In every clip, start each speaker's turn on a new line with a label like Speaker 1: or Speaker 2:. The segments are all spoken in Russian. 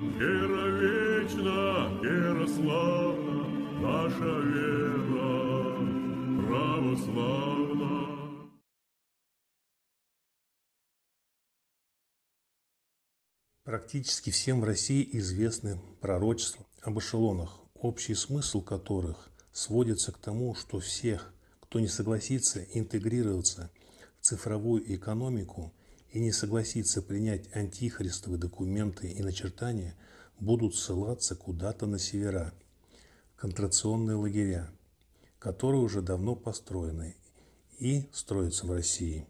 Speaker 1: Вера вечна, вера славна, наша
Speaker 2: вера православна.
Speaker 1: Практически всем в России известны пророчества об эшелонах, общий смысл которых сводится к тому, что всех, кто не согласится интегрироваться в цифровую экономику, и не согласится принять антихристовые документы и начертания, будут ссылаться куда-то на севера, контрационные лагеря, которые уже давно построены и строятся в России.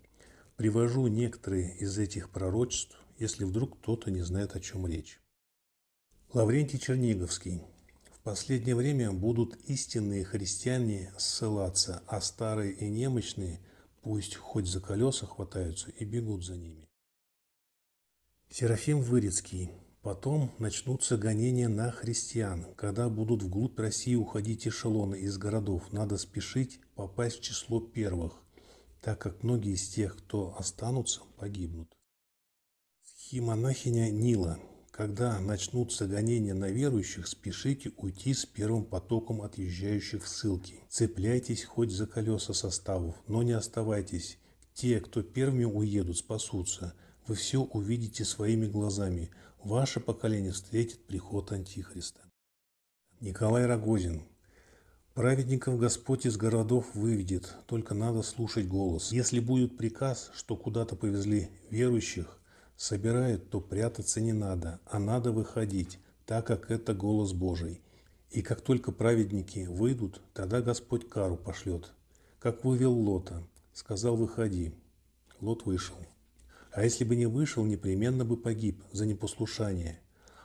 Speaker 1: Привожу некоторые из этих пророчеств, если вдруг кто-то не знает, о чем речь. Лаврентий Черниговский. В последнее время будут истинные христиане ссылаться, а старые и немощные – Пусть хоть за колеса хватаются и бегут за ними. Серафим Вырицкий. Потом начнутся гонения на христиан, когда будут вглубь России уходить эшелоны из городов. Надо спешить попасть в число первых, так как многие из тех, кто останутся, погибнут. Схимонахиня Нила. Когда начнутся гонения на верующих, спешите уйти с первым потоком отъезжающих в ссылки. Цепляйтесь хоть за колеса составов, но не оставайтесь. Те, кто первыми уедут, спасутся. Вы все увидите своими глазами. Ваше поколение встретит приход Антихриста. Николай Рогозин. Праведников Господь из городов выведет, только надо слушать голос. Если будет приказ, что куда-то повезли верующих, собирает, то прятаться не надо, а надо выходить, так как это голос Божий. И как только праведники выйдут, тогда Господь кару пошлет. Как вывел Лота, сказал «выходи». Лот вышел. А если бы не вышел, непременно бы погиб за непослушание.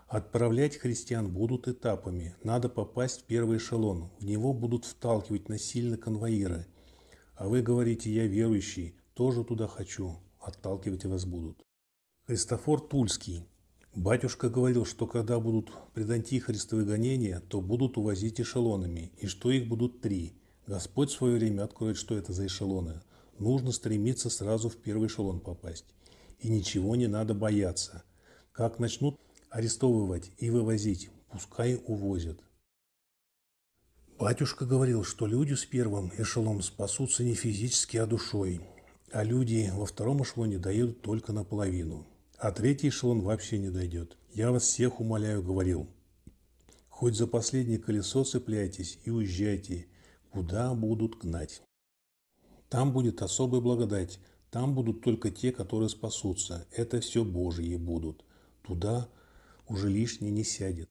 Speaker 1: Отправлять христиан будут этапами. Надо попасть в первый эшелон. В него будут вталкивать насильно конвоиры. А вы говорите, я верующий, тоже туда хочу. Отталкивать вас будут. Христофор Тульский. Батюшка говорил, что когда будут предантихристовые гонения, то будут увозить эшелонами, и что их будут три. Господь в свое время откроет, что это за эшелоны. Нужно стремиться сразу в первый эшелон попасть. И ничего не надо бояться. Как начнут арестовывать и вывозить, пускай увозят. Батюшка говорил, что люди с первым эшелоном спасутся не физически, а душой, а люди во втором эшелоне доедут только наполовину а третий эшелон вообще не дойдет. Я вас всех умоляю, говорил. Хоть за последнее колесо цепляйтесь и уезжайте, куда будут гнать. Там будет особая благодать, там будут только те, которые спасутся. Это все Божьи будут. Туда уже лишний не сядет.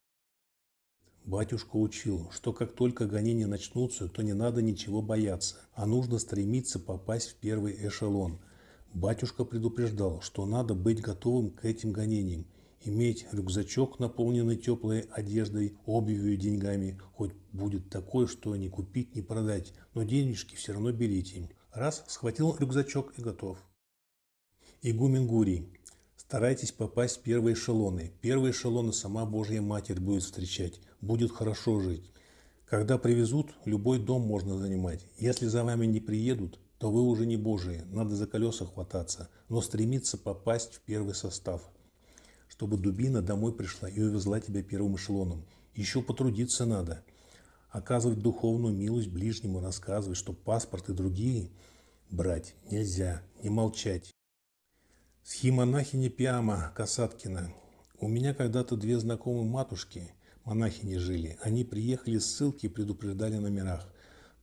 Speaker 1: Батюшка учил, что как только гонения начнутся, то не надо ничего бояться, а нужно стремиться попасть в первый эшелон – Батюшка предупреждал, что надо быть готовым к этим гонениям, иметь рюкзачок, наполненный теплой одеждой, обувью и деньгами, хоть будет такое, что не купить, не продать, но денежки все равно берите. Раз, схватил рюкзачок и готов. Игумен Гурий. Старайтесь попасть в первые эшелоны. Первые эшелоны сама Божья Матерь будет встречать. Будет хорошо жить. Когда привезут, любой дом можно занимать. Если за вами не приедут, то вы уже не божии, надо за колеса хвататься, но стремиться попасть в первый состав, чтобы дубина домой пришла и увезла тебя первым эшелоном. Еще потрудиться надо. Оказывать духовную милость ближнему, рассказывать, что паспорт и другие брать нельзя, не монахини Схимонахиня Пиама Касаткина. У меня когда-то две знакомые матушки, монахини жили. Они приехали с ссылки и предупреждали номерах.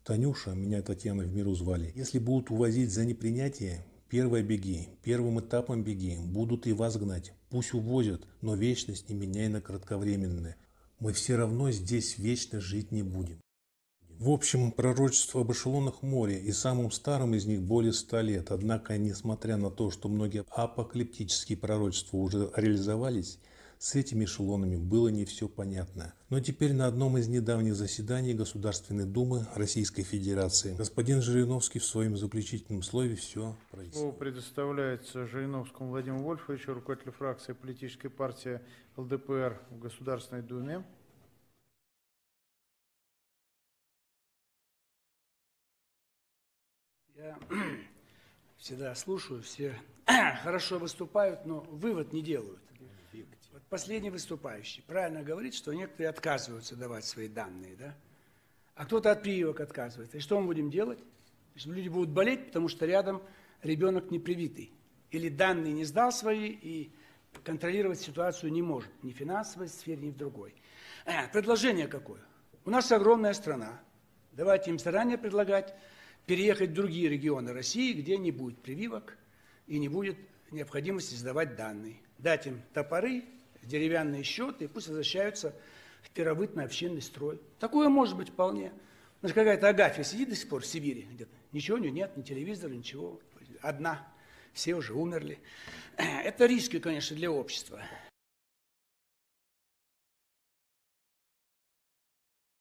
Speaker 1: Танюша, меня Татьяна в миру звали. Если будут увозить за непринятие, первое беги, первым этапом беги, будут и вас гнать. Пусть увозят, но вечность не меняй на кратковременное. Мы все равно здесь вечно жить не будем. В общем, пророчество об эшелонах моря и самым старым из них более ста лет. Однако, несмотря на то, что многие апокалиптические пророчества уже реализовались, с этими эшелонами было не все понятно. Но теперь на одном из недавних заседаний Государственной Думы Российской Федерации господин Жириновский в своем заключительном слове все прояснил.
Speaker 2: Слово предоставляется Жириновскому Владимиру Вольфовичу, руководителю фракции политической партии ЛДПР
Speaker 1: в Государственной Думе.
Speaker 2: Я всегда слушаю, все хорошо выступают, но вывод не делают последний выступающий правильно говорит, что некоторые отказываются давать свои данные, да? А кто-то от прививок отказывается. И что мы будем делать? что Люди будут болеть, потому что рядом ребенок не привитый. Или данные не сдал свои и контролировать ситуацию не может. Ни в финансовой сфере, ни в другой. А, предложение какое? У нас огромная страна. Давайте им заранее предлагать переехать в другие регионы России, где не будет прививок и не будет необходимости сдавать данные. Дать им топоры, деревянные счеты, и пусть возвращаются в первобытный общинный строй. Такое может быть вполне. У какая-то Агафья сидит до сих пор в Сибири где-то. Ничего у нее нет, ни телевизора, ничего. Одна. Все уже умерли. Это риски, конечно, для общества.